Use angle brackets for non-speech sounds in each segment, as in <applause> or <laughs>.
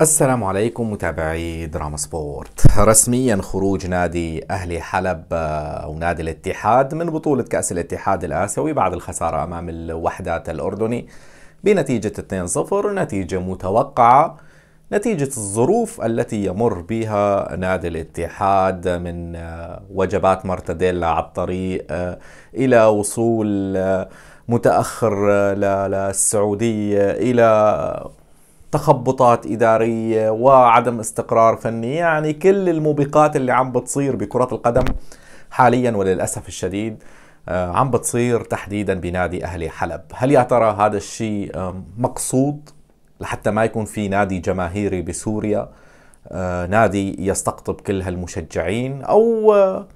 السلام عليكم متابعي دراما سبورت رسميا خروج نادي أهلي حلب أو آه، نادي الاتحاد من بطولة كأس الاتحاد الآسيوي بعد الخسارة أمام الوحدات الأردني بنتيجة 2-0 نتيجة متوقعة نتيجة الظروف التي يمر بها نادي الاتحاد من آه، وجبات مرتديلا على الطريق آه، إلى وصول متأخر للسعودية إلى تخبطات إدارية وعدم استقرار فني يعني كل الموبقات اللي عم بتصير بكرة القدم حاليا وللأسف الشديد آه، عم بتصير تحديدا بنادي أهلي حلب هل يا ترى هذا الشيء مقصود لحتى ما يكون في نادي جماهيري بسوريا آه، نادي يستقطب كل هالمشجعين أو آه،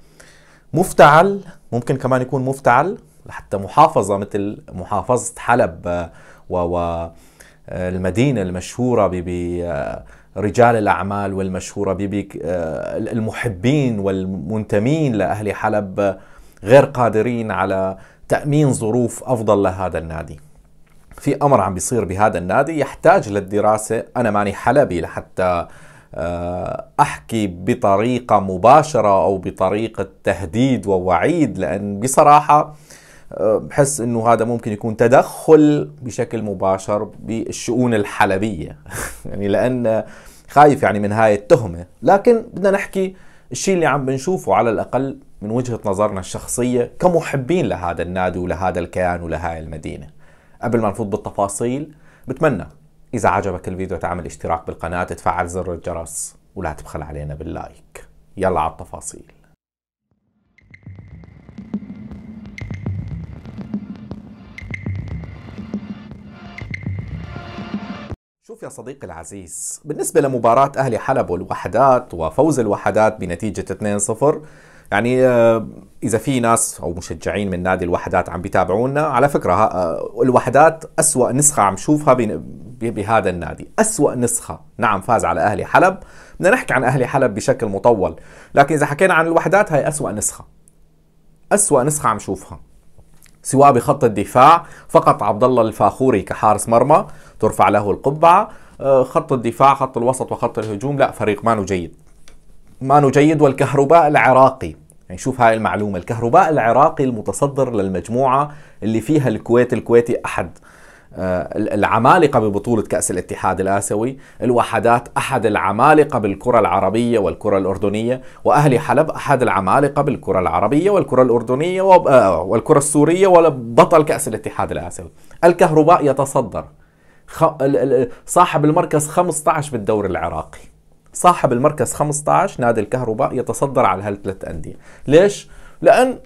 مفتعل ممكن كمان يكون مفتعل لحتى محافظة مثل محافظة حلب و, و... المدينة المشهورة برجال الأعمال والمشهورة بالمحبين والمنتمين لأهل حلب غير قادرين على تأمين ظروف أفضل لهذا النادي في أمر عم بيصير بهذا النادي يحتاج للدراسة أنا ماني حلبي لحتى آه، أحكي بطريقة مباشرة أو بطريقة تهديد ووعيد لأن بصراحة بحس انه هذا ممكن يكون تدخل بشكل مباشر بالشؤون الحلبيه <laughs> يعني لان خايف يعني من هاي التهمه لكن بدنا نحكي الشيء اللي عم بنشوفه على الاقل من وجهه نظرنا الشخصيه كمحبين لهذا النادي ولهذا الكيان ولهاي المدينه قبل ما نفوت بالتفاصيل بتمنى اذا عجبك الفيديو تعمل اشتراك بالقناه تفعل زر الجرس ولا تبخل علينا باللايك يلا على التفاصيل شوف يا صديقي العزيز بالنسبة لمباراة أهلي حلب والوحدات وفوز الوحدات بنتيجة 2-0 يعني آه، إذا في ناس أو مشجعين من نادي الوحدات عم بيتابعونا على فكرة آه، الوحدات أسوأ نسخة عم شوفها بهذا النادي أسوأ نسخة نعم فاز على أهلي حلب بدنا نحكي عن أهلي حلب بشكل مطول لكن إذا حكينا عن الوحدات هاي أسوأ نسخة أسوأ نسخة عم شوفها سواء بخط الدفاع فقط عبد الله الفاخوري كحارس مرمى ترفع له القبعه آه، خط الدفاع خط الوسط وخط الهجوم لا فريق مانو جيد مانو جيد والكهرباء العراقي يعني شوف هاي المعلومة الكهرباء العراقي المتصدر للمجموعة اللي فيها الكويت الكويتي أحد آه، العمالقة ببطولة كأس الاتحاد الآسيوي الوحدات أحد العمالقة بالكرة العربية والكرة الأردنية وأهلي حلب أحد العمالقة بالكرة العربية والكرة الأردنية آه، والكرة السورية وبطل كأس الاتحاد الآسيوي الكهرباء يتصدر صاحب المركز 15 بالدوري العراقي صاحب المركز 15 نادي الكهرباء يتصدر على هالثلاث أندية ليش؟ لأن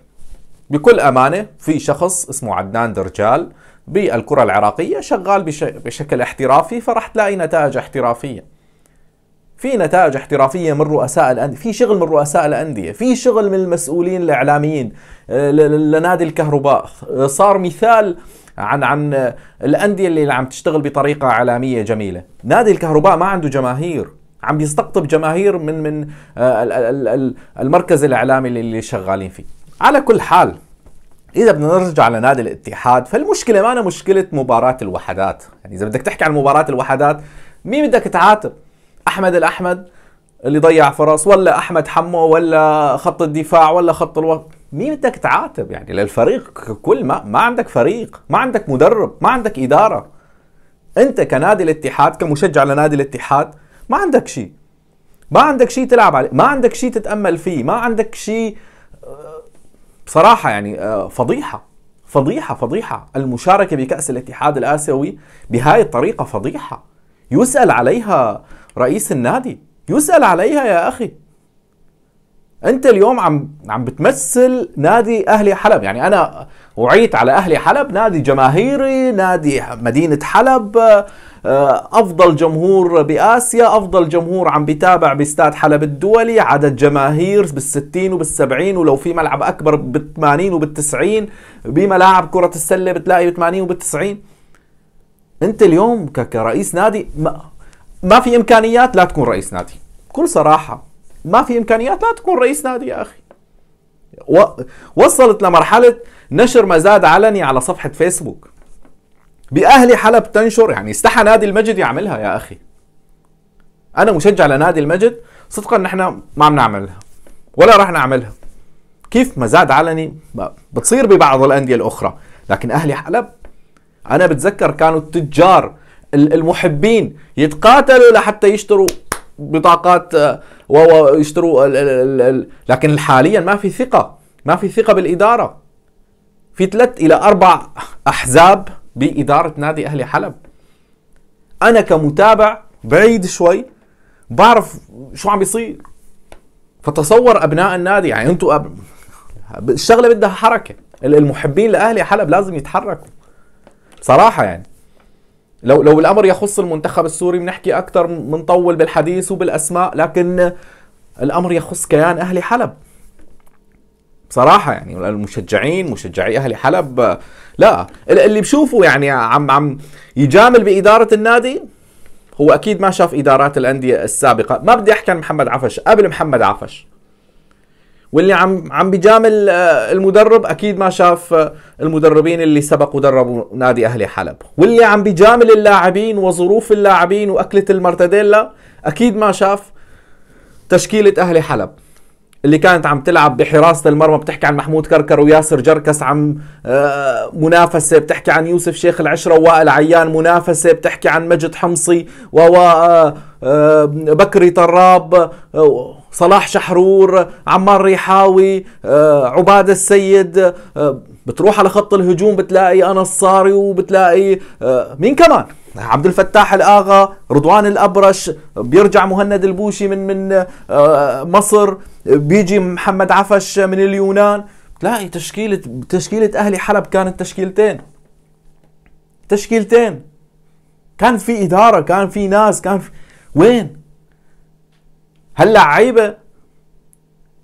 بكل أمانة في شخص اسمه عدنان درجال بالكرة العراقية شغال بش... بشكل احترافي فراح تلاقي نتائج احترافية في نتائج احترافية من رؤساء الأندية في شغل من رؤساء الأندية في شغل من المسؤولين الإعلاميين آه، لنادي الكهرباء آه، صار مثال عن عن آه، الأندية اللي عم تشتغل بطريقة إعلامية جميلة نادي الكهرباء ما عنده جماهير عم بيستقطب جماهير من من المركز الإعلامي اللي شغالين فيه على كل حال إذا بدنا نرجع لنادي الاتحاد فالمشكلة ما أنا مشكلة مباراة الوحدات يعني إذا بدك تحكي عن مباراة الوحدات مين بدك تعاتب أحمد الأحمد اللي ضيع فرص ولا أحمد حمو ولا خط الدفاع ولا خط الوسط مين بدك تعاتب يعني للفريق ككل ما ما عندك فريق ما عندك مدرب ما عندك إدارة أنت كنادي الاتحاد كمشجع لنادي الاتحاد ما عندك شيء ما عندك شيء تلعب عليه ما عندك شيء تتأمل فيه ما عندك شيء آه، بصراحه يعني آه، فضيحه فضيحه فضيحه المشاركه بكاس الاتحاد الاسيوي بهاي الطريقه فضيحه يسال عليها رئيس النادي يسال عليها يا اخي انت اليوم عم عم بتمثل نادي اهلي حلب يعني انا وعيت على أهلي حلب نادي جماهيري نادي مدينة حلب آه، أفضل جمهور بآسيا أفضل جمهور عم بتابع باستاد حلب الدولي عدد جماهير بالستين وبالسبعين ولو في ملعب أكبر بالثمانين وبالتسعين بملاعب كرة السلة بتلاقي بالثمانين وبالتسعين أنت اليوم كرئيس نادي ما, ما في إمكانيات لا تكون رئيس نادي كل صراحة ما في إمكانيات لا تكون رئيس نادي يا أخي وصلت لمرحله نشر مزاد علني على صفحه فيسبوك باهلي حلب تنشر يعني استحى نادي المجد يعملها يا اخي انا مشجع لنادي المجد صدقا نحن ما عم نعملها ولا راح نعملها كيف مزاد علني بتصير ببعض الانديه الاخرى لكن اهلي حلب انا بتذكر كانوا التجار المحبين يتقاتلوا لحتى يشتروا بطاقات آه، ويشتروا لكن حاليا ما في ثقه ما في ثقه بالاداره في ثلاث الى اربع احزاب باداره نادي اهلي حلب انا كمتابع بعيد شوي بعرف شو عم بيصير فتصور ابناء النادي يعني انتم أب... الشغله بدها حركه المحبين لاهلي حلب لازم يتحركوا صراحه يعني لو لو الامر يخص المنتخب السوري بنحكي اكثر بنطول بالحديث وبالاسماء لكن الامر يخص كيان اهلي حلب بصراحه يعني المشجعين مشجعي اهلي حلب لا اللي بشوفه يعني عم عم يجامل باداره النادي هو اكيد ما شاف ادارات الانديه السابقه ما بدي احكي عن محمد عفش قبل محمد عفش واللي عم عم بيجامل آه، المدرب اكيد ما شاف آه، المدربين اللي سبق ودربوا نادي اهلي حلب واللي عم بيجامل اللاعبين وظروف اللاعبين واكله المرتديلا اكيد ما شاف تشكيله اهلي حلب اللي كانت عم تلعب بحراسة المرمى بتحكي عن محمود كركر وياسر جركس عم آه، منافسة بتحكي عن يوسف شيخ العشرة ووائل عيان منافسة بتحكي عن مجد حمصي و بكري طراب صلاح شحرور عمار ريحاوي آه، عبادة السيد آه، بتروح على خط الهجوم بتلاقي أنا الصاري وبتلاقي آه، مين كمان عبد الفتاح الآغا رضوان الأبرش بيرجع مهند البوشي من من مصر بيجي محمد عفش من اليونان بتلاقي تشكيلة تشكيلة أهلي حلب كانت تشكيلتين تشكيلتين كان في إدارة كان في ناس كان في وين هل لعيبه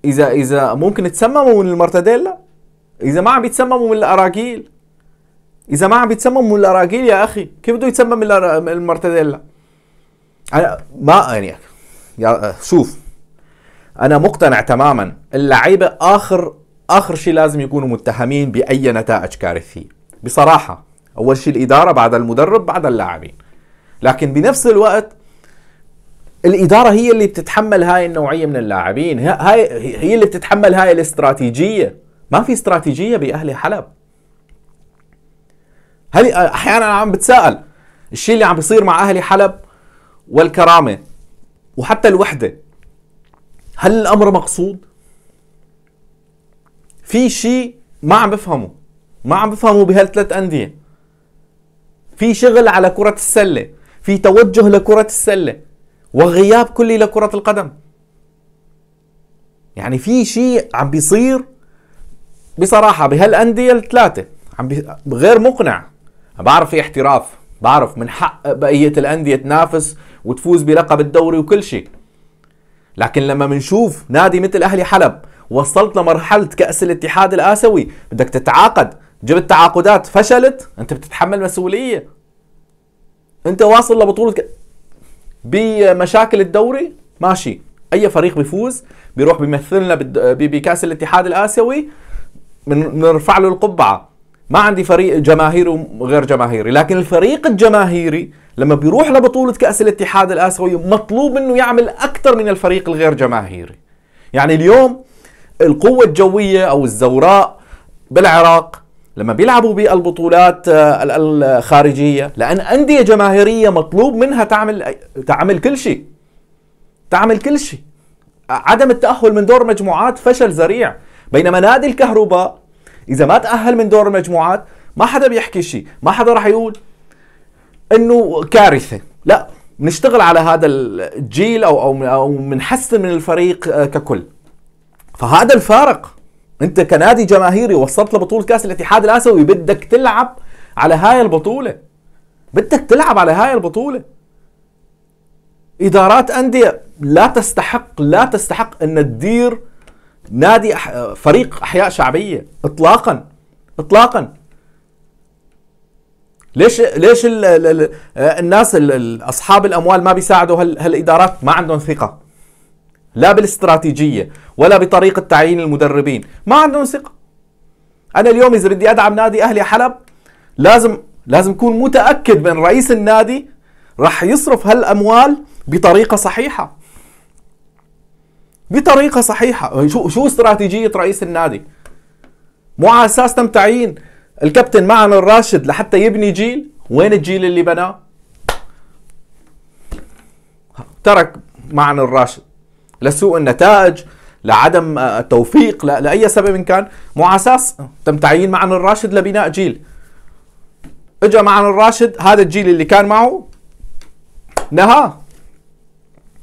اذا اذا ممكن يتسمموا من المرتديلا اذا ما عم يتسمموا من الاراجيل اذا ما عم بيتسمموا من الاراجيل يا اخي كيف بده يتسمم من المرتديلا انا ما يعني يا شوف انا مقتنع تماما اللعيبه اخر اخر شيء لازم يكونوا متهمين باي نتائج كارثيه بصراحه اول شيء الاداره بعد المدرب بعد اللاعبين لكن بنفس الوقت الاداره هي اللي بتتحمل هاي النوعيه من اللاعبين هاي هي اللي بتتحمل هاي الاستراتيجيه ما في استراتيجيه بأهل حلب هل احيانا انا عم بتساءل الشيء اللي عم بيصير مع اهلي حلب والكرامه وحتى الوحده هل الامر مقصود في شيء ما عم بفهمه ما عم بفهمه بهالثلاث انديه في شغل على كره السله في توجه لكره السله وغياب كلي لكرة القدم يعني في شيء عم بيصير بصراحة بهالأندية الثلاثة عم بي... غير مقنع بعرف في احتراف بعرف من حق بقية الأندية تنافس وتفوز بلقب الدوري وكل شيء لكن لما بنشوف نادي مثل أهلي حلب وصلت لمرحلة كأس الاتحاد الآسيوي بدك تتعاقد جبت تعاقدات فشلت أنت بتتحمل مسؤولية أنت واصل لبطولة بمشاكل الدوري ماشي اي فريق بيفوز بيروح بيمثلنا بكاس الاتحاد الاسيوي بنرفع له القبعه ما عندي فريق جماهيري وغير جماهيري لكن الفريق الجماهيري لما بيروح لبطوله كاس الاتحاد الاسيوي مطلوب منه يعمل اكثر من الفريق الغير جماهيري يعني اليوم القوه الجويه او الزوراء بالعراق لما بيلعبوا بالبطولات آه، الخارجيه لان انديه جماهيريه مطلوب منها تعمل تعمل كل شيء تعمل كل شيء عدم التاهل من دور مجموعات فشل ذريع بينما نادي الكهرباء اذا ما تاهل من دور المجموعات ما حدا بيحكي شيء ما حدا راح يقول انه كارثه لا نشتغل على هذا الجيل او او او بنحسن من الفريق آه، ككل فهذا الفارق انت كنادي جماهيري وصلت لبطوله كاس الاتحاد الاسيوي بدك تلعب على هاي البطوله بدك تلعب على هاي البطوله ادارات انديه لا تستحق لا تستحق ان تدير نادي أح... فريق احياء شعبيه اطلاقا اطلاقا ليش ليش ال ال الناس ال اصحاب الاموال ما بيساعدوا هالادارات ما عندهم ثقه لا بالاستراتيجية ولا بطريقة تعيين المدربين ما عندهم ثقة أنا اليوم إذا بدي أدعم نادي أهلي حلب لازم لازم أكون متأكد من رئيس النادي رح يصرف هالأموال بطريقة صحيحة بطريقة صحيحة شو شو استراتيجية رئيس النادي مو على أساس تم تعيين الكابتن معن الراشد لحتى يبني جيل وين الجيل اللي بناه ترك معن الراشد لسوء النتائج لعدم التوفيق آه، لاي سبب إن كان مو على اساس تم تعيين معن الراشد لبناء جيل اجى معن الراشد هذا الجيل اللي كان معه نهاه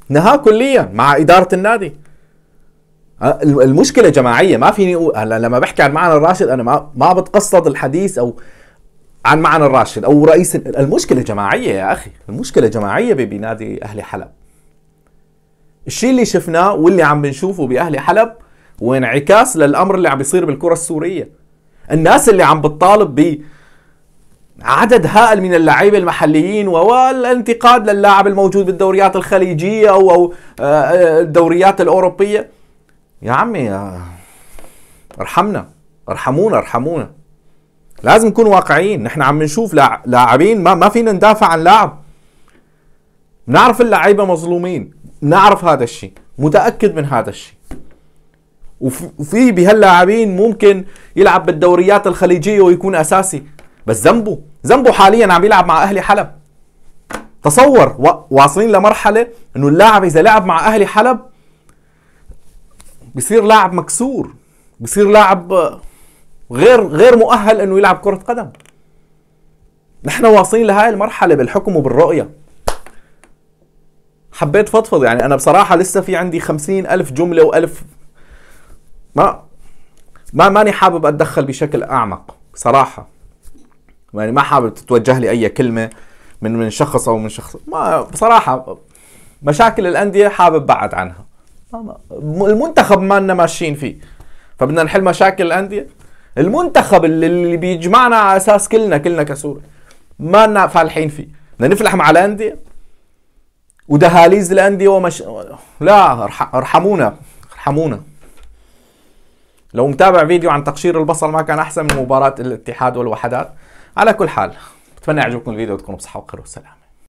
نهاه كليا مع اداره النادي آه، المشكله جماعيه ما فيني أقول هلا لما بحكي عن معن الراشد انا ما ما بتقصد الحديث او عن معن الراشد او رئيس المشكله جماعيه يا اخي المشكله جماعيه بنادي اهلي حلب الشيء اللي شفناه واللي عم بنشوفه باهل حلب وانعكاس للامر اللي عم بيصير بالكره السوريه الناس اللي عم بتطالب ب عدد هائل من اللعيبة المحليين والانتقاد للاعب الموجود بالدوريات الخليجية أو آه، آه، الدوريات الأوروبية يا عمي آه، ارحمنا ارحمونا ارحمونا لازم نكون واقعيين نحن عم نشوف لاعبين ما, ما فينا ندافع عن لاعب بنعرف اللعيبه مظلومين بنعرف هذا الشيء متاكد من هذا الشيء وفي بهاللاعبين ممكن يلعب بالدوريات الخليجيه ويكون اساسي بس ذنبه ذنبه حاليا عم يلعب مع اهلي حلب تصور واصلين لمرحله انه اللاعب اذا لعب مع اهلي حلب بصير لاعب مكسور بصير لاعب غير غير مؤهل انه يلعب كره قدم نحن واصلين لهي المرحله بالحكم وبالرؤيه حبيت فضفض يعني انا بصراحه لسه في عندي خمسين الف جمله والف ما ما ماني حابب اتدخل بشكل اعمق صراحه يعني ما حابب تتوجه لي اي كلمه من من شخص او من شخص ما بصراحه مشاكل الانديه حابب بعد عنها المنتخب لنا ماشيين فيه فبدنا نحل مشاكل الانديه المنتخب اللي, اللي بيجمعنا على اساس كلنا كلنا كسوري ما لنا فالحين فيه بدنا نفلح مع الانديه ودهاليز الانديه ومش لا ارحمونا ارحمونا لو متابع فيديو عن تقشير البصل ما كان احسن من مباراه الاتحاد والوحدات على كل حال بتمنى يعجبكم الفيديو وتكونوا بصحه وخير والسلام